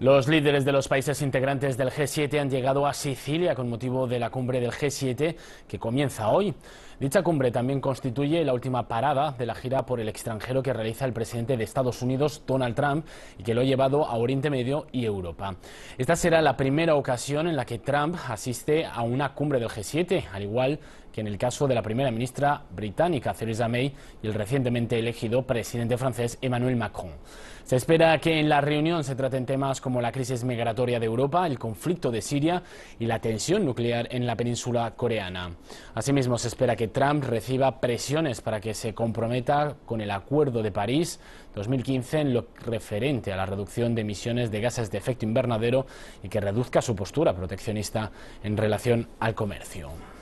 Los líderes de los países integrantes del G7 han llegado a Sicilia con motivo de la cumbre del G7 que comienza hoy. Dicha cumbre también constituye la última parada de la gira por el extranjero que realiza el presidente de Estados Unidos, Donald Trump, y que lo ha llevado a Oriente Medio y Europa. Esta será la primera ocasión en la que Trump asiste a una cumbre del G7, al igual que en el caso de la primera ministra británica, Theresa May, y el recientemente elegido presidente francés, Emmanuel Macron. Se espera que en la reunión se traten temas como como la crisis migratoria de Europa, el conflicto de Siria y la tensión nuclear en la península coreana. Asimismo, se espera que Trump reciba presiones para que se comprometa con el Acuerdo de París 2015 en lo referente a la reducción de emisiones de gases de efecto invernadero y que reduzca su postura proteccionista en relación al comercio.